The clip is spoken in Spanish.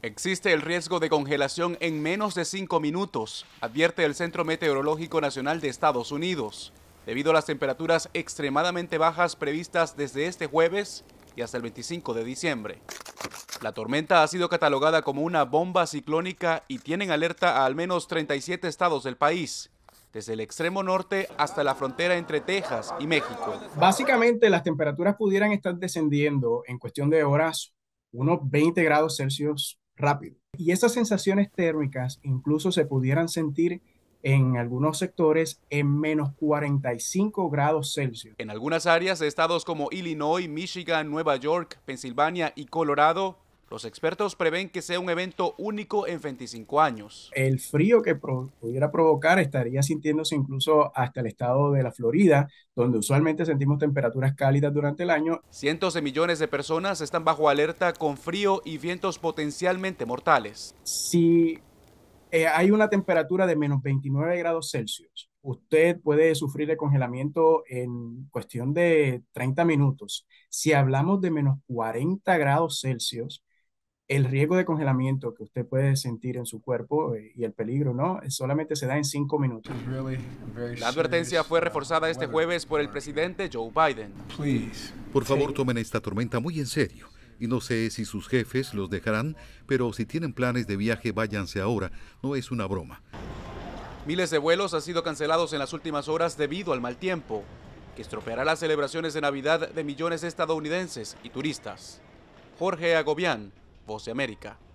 Existe el riesgo de congelación en menos de 5 minutos, advierte el Centro Meteorológico Nacional de Estados Unidos, debido a las temperaturas extremadamente bajas previstas desde este jueves y hasta el 25 de diciembre. La tormenta ha sido catalogada como una bomba ciclónica y tienen alerta a al menos 37 estados del país, desde el extremo norte hasta la frontera entre Texas y México. Básicamente las temperaturas pudieran estar descendiendo en cuestión de horas unos 20 grados Celsius rápido. Y esas sensaciones térmicas incluso se pudieran sentir en algunos sectores en menos 45 grados Celsius. En algunas áreas de estados como Illinois, Michigan, Nueva York, Pensilvania y Colorado, los expertos prevén que sea un evento único en 25 años. El frío que pudiera provocar estaría sintiéndose incluso hasta el estado de la Florida, donde usualmente sentimos temperaturas cálidas durante el año. Cientos de millones de personas están bajo alerta con frío y vientos potencialmente mortales. Si eh, hay una temperatura de menos 29 grados Celsius, usted puede sufrir el congelamiento en cuestión de 30 minutos. Si hablamos de menos 40 grados Celsius, el riesgo de congelamiento que usted puede sentir en su cuerpo eh, y el peligro, ¿no? Eh, solamente se da en cinco minutos. La advertencia fue reforzada este jueves por el presidente Joe Biden. Por favor, tomen esta tormenta muy en serio. Y no sé si sus jefes los dejarán, pero si tienen planes de viaje, váyanse ahora. No es una broma. Miles de vuelos han sido cancelados en las últimas horas debido al mal tiempo, que estropeará las celebraciones de Navidad de millones de estadounidenses y turistas. Jorge Agobián, Voz de América.